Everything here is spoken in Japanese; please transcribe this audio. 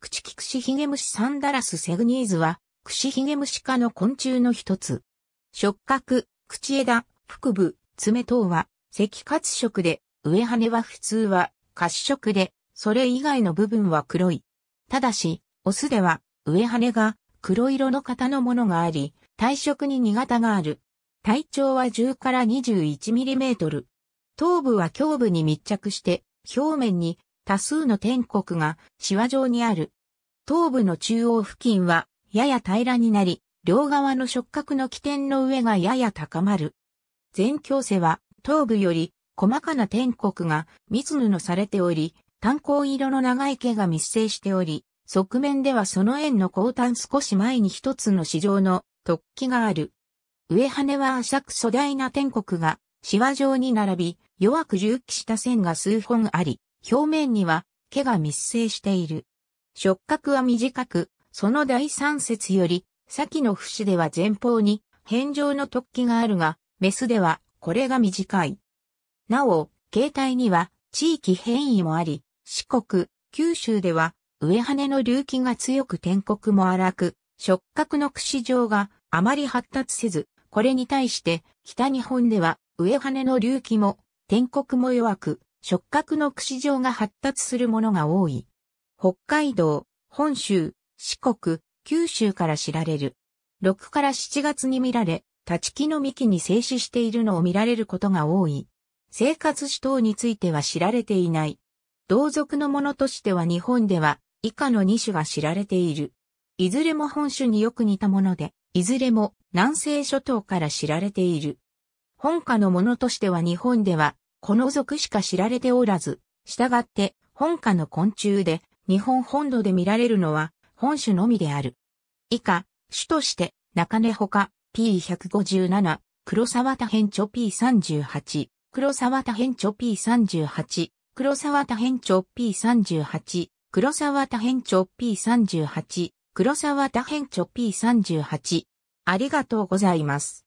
クチキクシヒゲムシサンダラスセグニーズは、クシヒゲムシ科の昆虫の一つ。触覚、口枝、腹部、爪等は、赤褐色で、上羽は普通は、褐色で、それ以外の部分は黒い。ただし、オスでは、上羽が黒色の型のものがあり、体色に苦型がある。体長は10から2 1トル。頭部は胸部に密着して、表面に多数の天国がシワ状にある。頭部の中央付近はやや平らになり、両側の触覚の起点の上がやや高まる。前強世は頭部より細かな天国が密布のされており、炭鉱色の長い毛が密生しており、側面ではその円の後端少し前に一つの市場の突起がある。上羽は浅く粗大な天国がシワ状に並び、弱く重機した線が数本あり、表面には毛が密生している。触覚は短く、その第三節より、先の節では前方に変状の突起があるが、メスではこれが短い。なお、形態には地域変異もあり、四国、九州では上羽の隆起が強く天国も荒く、触覚の串状があまり発達せず、これに対して北日本では上羽の隆起も天国も弱く、触覚の串状が発達するものが多い。北海道、本州、四国、九州から知られる。6から7月に見られ、立ち木の幹に静止しているのを見られることが多い。生活史等については知られていない。同族のものとしては日本では以下の2種が知られている。いずれも本種によく似たもので、いずれも南西諸島から知られている。本科のものとしては日本ではこの属しか知られておらず、従って本科の昆虫で日本本土で見られるのは本種のみである。以下、種として中根ほか P157、黒沢田辺著 P38、黒沢田辺著 P38、黒沢田辺著 P38、黒沢田辺著 P38、黒沢田辺著 P38。ありがとうございます。